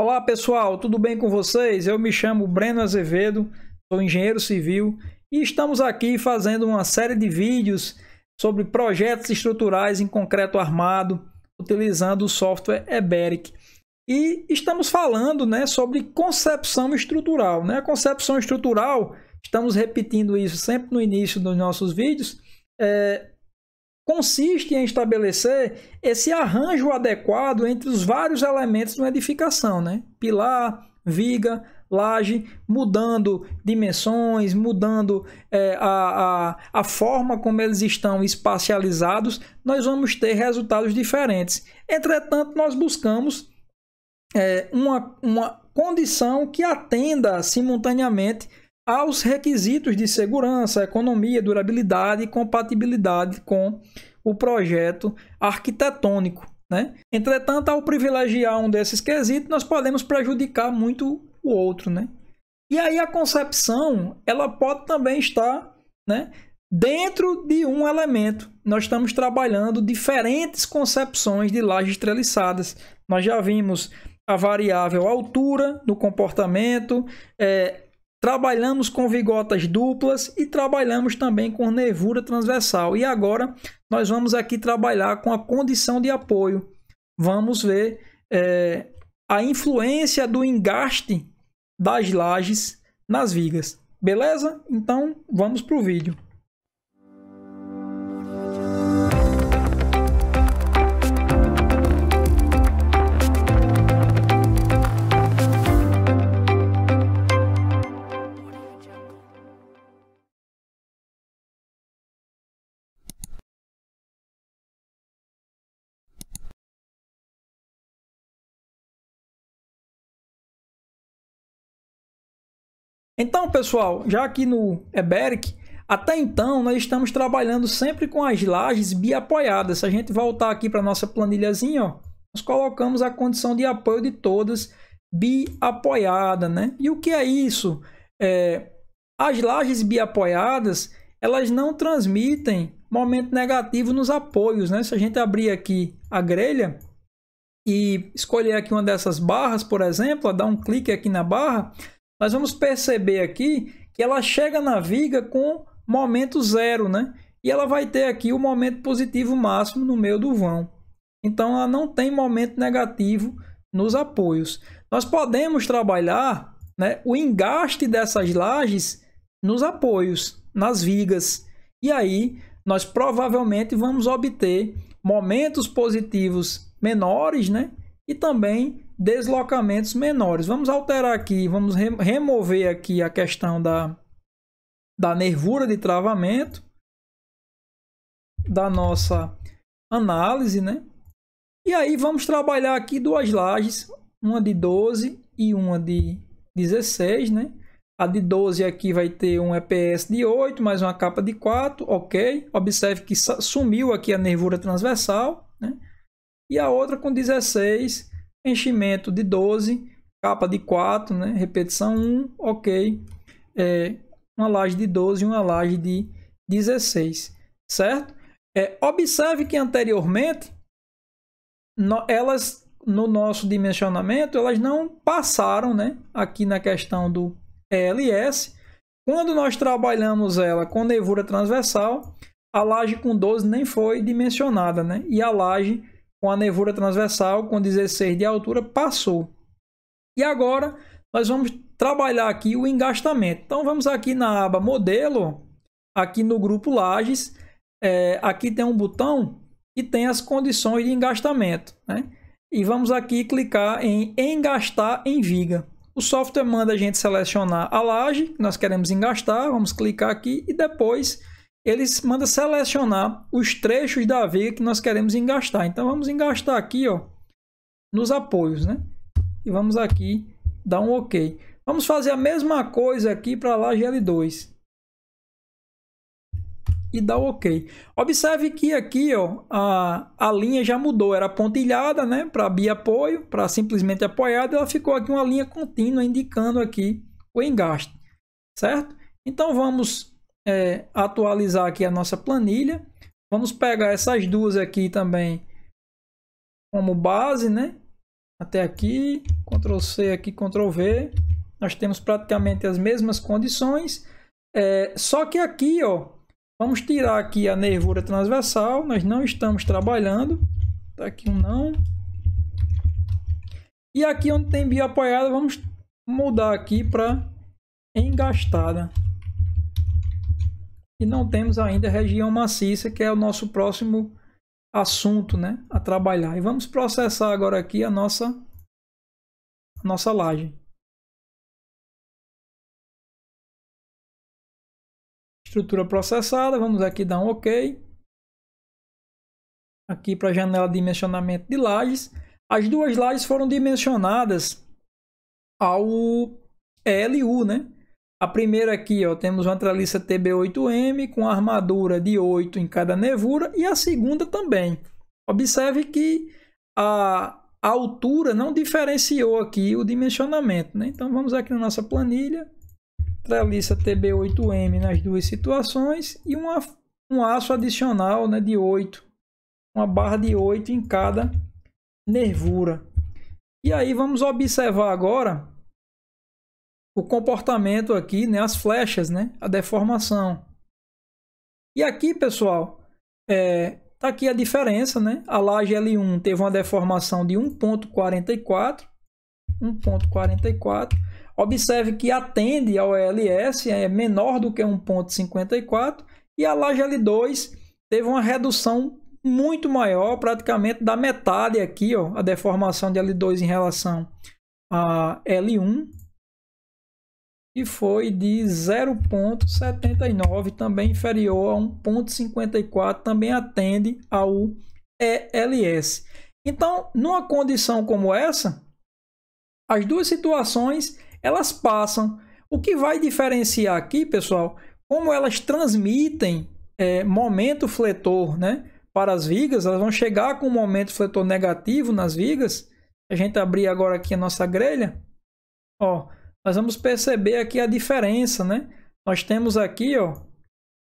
Olá pessoal, tudo bem com vocês? Eu me chamo Breno Azevedo, sou engenheiro civil e estamos aqui fazendo uma série de vídeos sobre projetos estruturais em concreto armado utilizando o software Eberic. E estamos falando né, sobre concepção estrutural. Né? A concepção estrutural, estamos repetindo isso sempre no início dos nossos vídeos, é, consiste em estabelecer esse arranjo adequado entre os vários elementos de uma edificação, né? Pilar, viga, laje, mudando dimensões, mudando é, a, a, a forma como eles estão espacializados, nós vamos ter resultados diferentes. Entretanto, nós buscamos é, uma, uma condição que atenda simultaneamente aos requisitos de segurança, economia, durabilidade e compatibilidade com o projeto arquitetônico. Né? Entretanto, ao privilegiar um desses quesitos, nós podemos prejudicar muito o outro. Né? E aí a concepção ela pode também estar né, dentro de um elemento. Nós estamos trabalhando diferentes concepções de lajes treliçadas. Nós já vimos a variável altura do comportamento, é, Trabalhamos com vigotas duplas e trabalhamos também com nervura transversal. E agora nós vamos aqui trabalhar com a condição de apoio. Vamos ver é, a influência do engaste das lajes nas vigas. Beleza? Então vamos para o vídeo. Então, pessoal, já aqui no Eberic, até então nós estamos trabalhando sempre com as lajes biapoiadas. Se a gente voltar aqui para nossa planilhazinha, ó, nós colocamos a condição de apoio de todas biapoiada, né? E o que é isso? É, as lajes biapoiadas, elas não transmitem momento negativo nos apoios, né? Se a gente abrir aqui a grelha e escolher aqui uma dessas barras, por exemplo, dar um clique aqui na barra, nós vamos perceber aqui que ela chega na viga com momento zero, né? E ela vai ter aqui o momento positivo máximo no meio do vão. Então ela não tem momento negativo nos apoios. Nós podemos trabalhar né, o engaste dessas lajes nos apoios, nas vigas. E aí nós provavelmente vamos obter momentos positivos menores né, e também deslocamentos menores. Vamos alterar aqui, vamos remover aqui a questão da, da nervura de travamento da nossa análise, né? E aí vamos trabalhar aqui duas lajes, uma de 12 e uma de 16, né? A de 12 aqui vai ter um EPS de 8, mais uma capa de 4, ok? Observe que sumiu aqui a nervura transversal, né? E a outra com 16, Enchimento de 12, capa de 4, né? repetição 1, ok. É, uma laje de 12 e uma laje de 16, certo? É, observe que anteriormente, no, elas no nosso dimensionamento, elas não passaram né? aqui na questão do ELS. Quando nós trabalhamos ela com nevura transversal, a laje com 12 nem foi dimensionada, né? E a laje com a nervura transversal com 16 de altura, passou. E agora nós vamos trabalhar aqui o engastamento. Então vamos aqui na aba modelo, aqui no grupo lajes, é, aqui tem um botão que tem as condições de engastamento. Né? E vamos aqui clicar em engastar em viga. O software manda a gente selecionar a laje que nós queremos engastar, vamos clicar aqui e depois eles manda selecionar os trechos da viga que nós queremos engastar. Então vamos engastar aqui, ó, nos apoios, né? E vamos aqui dar um OK. Vamos fazer a mesma coisa aqui para a laje L2. E dar um OK. Observe que aqui, ó, a, a linha já mudou, era pontilhada, né, para biapoio, para simplesmente apoiada, ela ficou aqui uma linha contínua indicando aqui o engaste, certo? Então vamos é, atualizar aqui a nossa planilha. Vamos pegar essas duas aqui também como base, né? Até aqui, Ctrl C aqui, Ctrl V. Nós temos praticamente as mesmas condições. É, só que aqui, ó, vamos tirar aqui a nervura transversal. Nós não estamos trabalhando. Tá aqui um não. E aqui onde tem bioapoiada, vamos mudar aqui para engastada e não temos ainda região maciça, que é o nosso próximo assunto né, a trabalhar. E vamos processar agora aqui a nossa, a nossa laje. Estrutura processada, vamos aqui dar um OK. Aqui para a janela de dimensionamento de lajes. As duas lajes foram dimensionadas ao LU, né? A primeira aqui, ó, temos uma treliça TB8M com armadura de 8 em cada nervura e a segunda também. Observe que a altura não diferenciou aqui o dimensionamento. Né? Então vamos aqui na nossa planilha, treliça TB8M nas duas situações e uma, um aço adicional né, de 8, uma barra de 8 em cada nervura. E aí vamos observar agora o comportamento aqui, né, as flechas, né, a deformação. E aqui, pessoal, é, tá aqui a diferença, né? A laje L1 teve uma deformação de 1.44, 1.44. Observe que atende ao LS, é menor do que 1.54, e a laje L2 teve uma redução muito maior, praticamente da metade aqui, ó, a deformação de L2 em relação a L1, e foi de 0,79, também inferior a 1,54, também atende ao ELS. Então, numa condição como essa, as duas situações elas passam. O que vai diferenciar aqui, pessoal, como elas transmitem é, momento fletor né, para as vigas, elas vão chegar com um momento fletor negativo nas vigas. A gente abrir agora aqui a nossa grelha. Ó, nós vamos perceber aqui a diferença, né? Nós temos aqui, ó,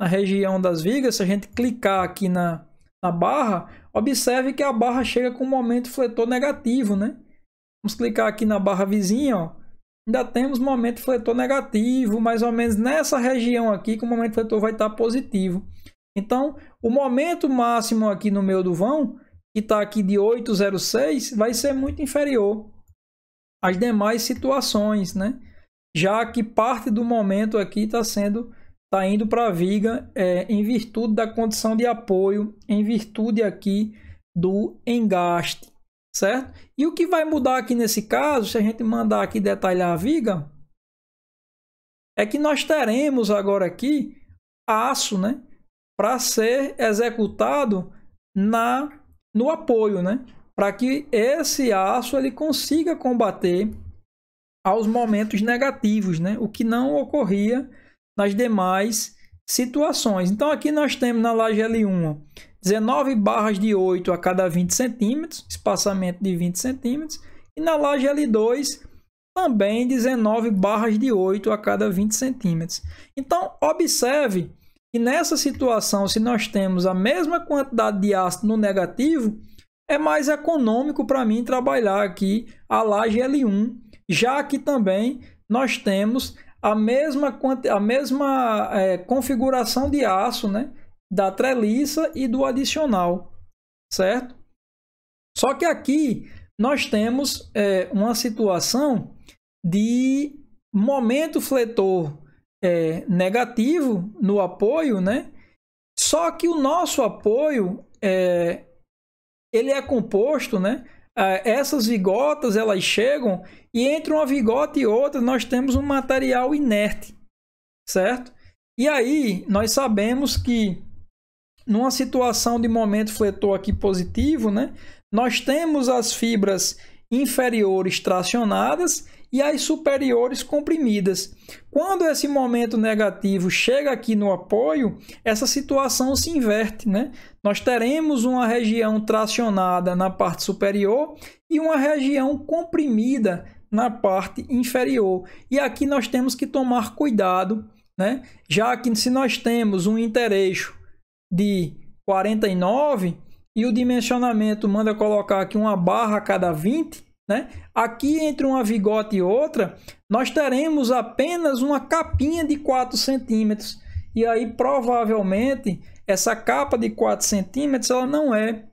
na região das vigas, se a gente clicar aqui na, na barra, observe que a barra chega com um momento fletor negativo, né? Vamos clicar aqui na barra vizinha, ó. Ainda temos momento fletor negativo, mais ou menos nessa região aqui que o momento fletor vai estar positivo. Então, o momento máximo aqui no meio do vão, que está aqui de 8,06, vai ser muito inferior as demais situações, né? Já que parte do momento aqui está sendo está indo para a viga é, em virtude da condição de apoio, em virtude aqui do engaste, certo? E o que vai mudar aqui nesse caso, se a gente mandar aqui detalhar a viga, é que nós teremos agora aqui aço, né, para ser executado na no apoio, né? para que esse aço ele consiga combater aos momentos negativos, né? o que não ocorria nas demais situações. Então aqui nós temos na laje L1 19 barras de 8 a cada 20 centímetros, espaçamento de 20 centímetros, e na laje L2 também 19 barras de 8 a cada 20 centímetros. Então observe que nessa situação, se nós temos a mesma quantidade de ácido no negativo, é mais econômico para mim trabalhar aqui a laje L1, já que também nós temos a mesma, a mesma é, configuração de aço né, da treliça e do adicional, certo? Só que aqui nós temos é, uma situação de momento fletor é, negativo no apoio, né? Só que o nosso apoio é, ele é composto, né? Ah, essas vigotas elas chegam e entre uma vigota e outra nós temos um material inerte, certo? E aí nós sabemos que numa situação de momento fletor aqui positivo, né? Nós temos as fibras inferiores tracionadas e as superiores comprimidas. Quando esse momento negativo chega aqui no apoio, essa situação se inverte, né? Nós teremos uma região tracionada na parte superior e uma região comprimida na parte inferior. E aqui nós temos que tomar cuidado, né? Já que se nós temos um intereixo de 49 e o dimensionamento manda colocar aqui uma barra a cada 20, né? Aqui entre uma vigota e outra, nós teremos apenas uma capinha de 4 centímetros. E aí, provavelmente, essa capa de 4 centímetros ela não é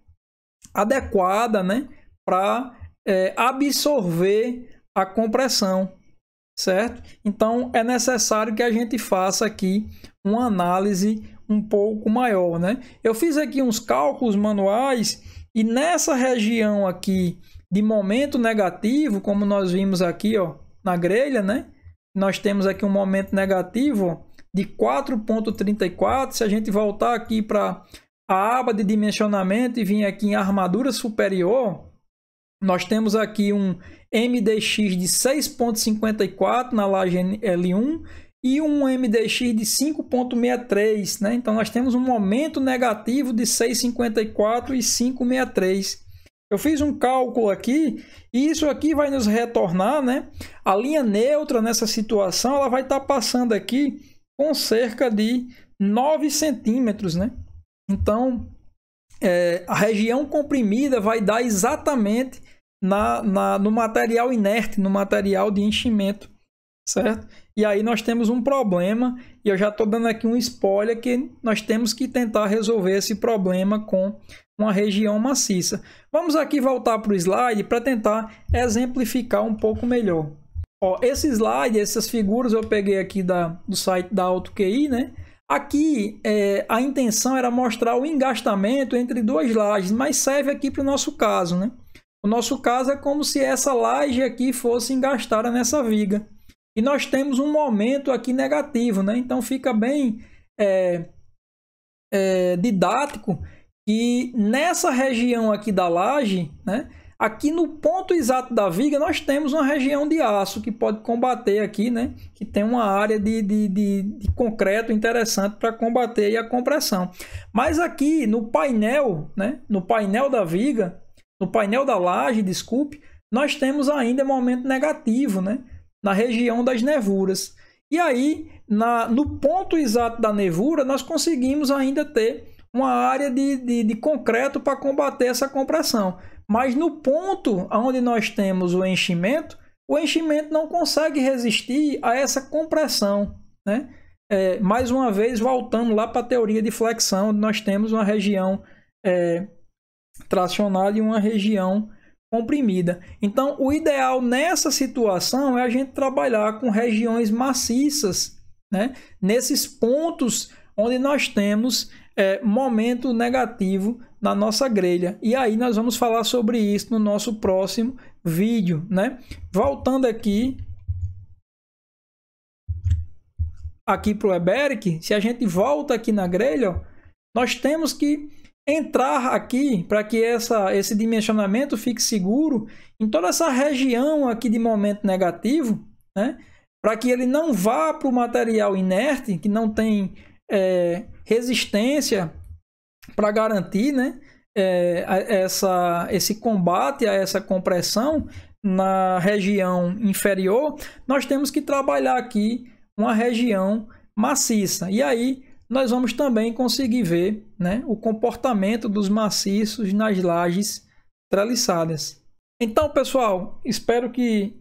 adequada né? para é, absorver a compressão, certo? Então, é necessário que a gente faça aqui uma análise um pouco maior, né? Eu fiz aqui uns cálculos manuais e nessa região aqui de momento negativo, como nós vimos aqui ó, na grelha, né? Nós temos aqui um momento negativo de 4.34. Se a gente voltar aqui para a aba de dimensionamento e vir aqui em armadura superior, nós temos aqui um MDX de 6.54 na laje eh, L1 e um MDX de 5.63, né? Então nós temos um momento negativo de 6.54 e 5.63. Eu fiz um cálculo aqui e isso aqui vai nos retornar, né? A linha neutra nessa situação, ela vai estar tá passando aqui com cerca de 9 centímetros, né? Então, é, a região comprimida vai dar exatamente na, na, no material inerte, no material de enchimento certo? E aí nós temos um problema, e eu já estou dando aqui um spoiler que nós temos que tentar resolver esse problema com uma região maciça. Vamos aqui voltar para o slide para tentar exemplificar um pouco melhor. Ó, esse slide, essas figuras eu peguei aqui da, do site da AutoQI, né? Aqui é, a intenção era mostrar o engastamento entre duas lajes, mas serve aqui para o nosso caso, né? O nosso caso é como se essa laje aqui fosse engastada nessa viga. E nós temos um momento aqui negativo, né? Então fica bem é, é, didático que nessa região aqui da laje, né? Aqui no ponto exato da viga, nós temos uma região de aço que pode combater aqui, né? Que tem uma área de, de, de, de concreto interessante para combater a compressão. Mas aqui no painel, né? No painel da viga, no painel da laje, desculpe, nós temos ainda momento negativo, né? na região das nevuras. E aí, na, no ponto exato da nevura, nós conseguimos ainda ter uma área de, de, de concreto para combater essa compressão. Mas no ponto onde nós temos o enchimento, o enchimento não consegue resistir a essa compressão. Né? É, mais uma vez, voltando lá para a teoria de flexão, nós temos uma região é, tracionada e uma região comprimida. Então, o ideal nessa situação é a gente trabalhar com regiões maciças, né? nesses pontos onde nós temos é, momento negativo na nossa grelha. E aí nós vamos falar sobre isso no nosso próximo vídeo. Né? Voltando aqui aqui para o Eberic, se a gente volta aqui na grelha, ó, nós temos que entrar aqui para que essa, esse dimensionamento fique seguro em toda essa região aqui de momento negativo, né? para que ele não vá para o material inerte, que não tem é, resistência para garantir né? É, essa, esse combate a essa compressão na região inferior, nós temos que trabalhar aqui uma região maciça. E aí nós vamos também conseguir ver né, o comportamento dos maciços nas lajes treliçadas. Então, pessoal, espero que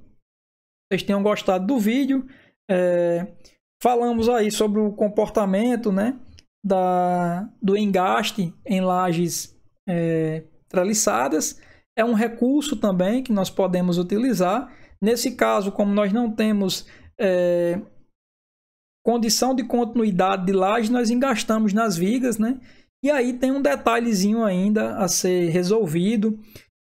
vocês tenham gostado do vídeo. É, falamos aí sobre o comportamento né, da, do engaste em lajes é, treliçadas. É um recurso também que nós podemos utilizar. Nesse caso, como nós não temos é, condição de continuidade de laje nós engastamos nas vigas, né? E aí tem um detalhezinho ainda a ser resolvido,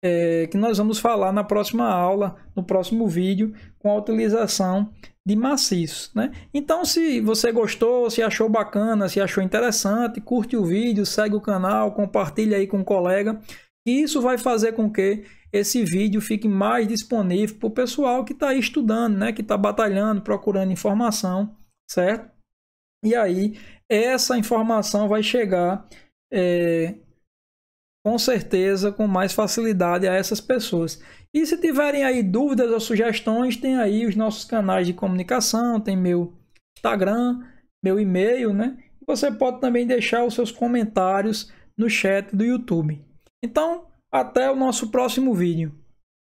é, que nós vamos falar na próxima aula, no próximo vídeo, com a utilização de maciços. Né? Então, se você gostou, se achou bacana, se achou interessante, curte o vídeo, segue o canal, compartilha aí com um colega. E isso vai fazer com que esse vídeo fique mais disponível para o pessoal que está estudando, né? que está batalhando, procurando informação certo? E aí, essa informação vai chegar é, com certeza com mais facilidade a essas pessoas. E se tiverem aí dúvidas ou sugestões, tem aí os nossos canais de comunicação, tem meu Instagram, meu e-mail, né? Você pode também deixar os seus comentários no chat do YouTube. Então, até o nosso próximo vídeo.